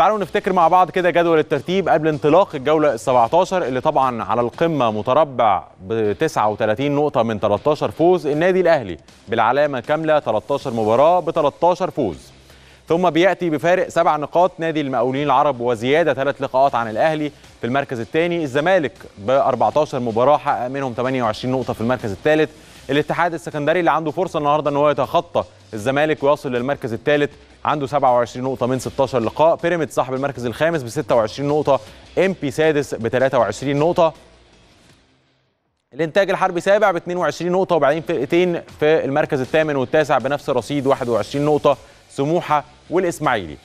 تعالوا نفتكر مع بعض كده جدول الترتيب قبل انطلاق الجولة ال 17 اللي طبعا على القمة متربع ب 39 نقطة من 13 فوز النادي الأهلي بالعلامة كاملة 13 مباراة ب 13 فوز ثم بيأتي بفارق سبع نقاط نادي المقاولين العرب وزيادة ثلاث لقاءات عن الأهلي في المركز الثاني الزمالك ب 14 مباراة حقق منهم 28 نقطة في المركز الثالث الاتحاد السكندري اللي عنده فرصه النهارده ان هو يتخطى الزمالك ويصل للمركز الثالث عنده 27 نقطه من 16 لقاء بيراميدز صاحب المركز الخامس ب 26 نقطه ام بي سادس ب 23 نقطه الانتاج الحربي سابع ب 22 نقطه وبعدين فرقتين في المركز الثامن والتاسع بنفس الرصيد 21 نقطه سموحه والاسماعيلي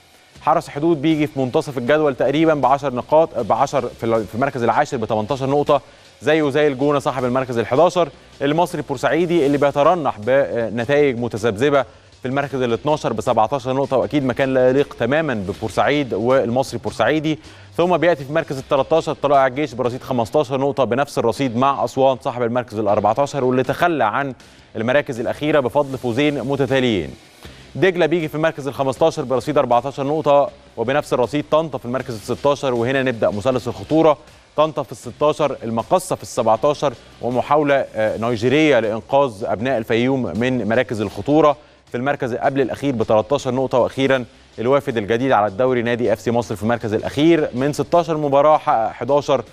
حرس حدود بيجي في منتصف الجدول تقريبا ب 10 نقاط ب 10 في المركز العاشر ب 18 نقطه زيه زي الجونه صاحب المركز ال11 المصري بورسعيدي اللي بيترنح بنتائج متذبذبه في المركز ال 12 ب 17 نقطه واكيد مكان لا يليق تماما ببورسعيد والمصري بورسعيدي ثم بياتي في مركز ال 13 طلائع الجيش برصيد 15 نقطه بنفس الرصيد مع اسوان صاحب المركز ال 14 واللي تخلى عن المراكز الاخيره بفضل فوزين متتاليين دجله بيجي في المركز ال 15 برصيد 14 نقطه وبنفس الرصيد طنطا في المركز ال 16 وهنا نبدا مثلث الخطوره طنطا في ال 16 المقصه في ال 17 ومحاوله آه، نيجيريه لانقاذ ابناء الفيوم من مراكز الخطوره في المركز قبل الاخير ب 13 نقطه واخيرا الوافد الجديد على الدوري نادي اف سي مصر في المركز الاخير من 16 مباراه حقق 11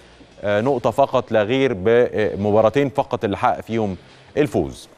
آه، نقطه فقط لا غير بمباراتين فقط اللي حقق فيهم الفوز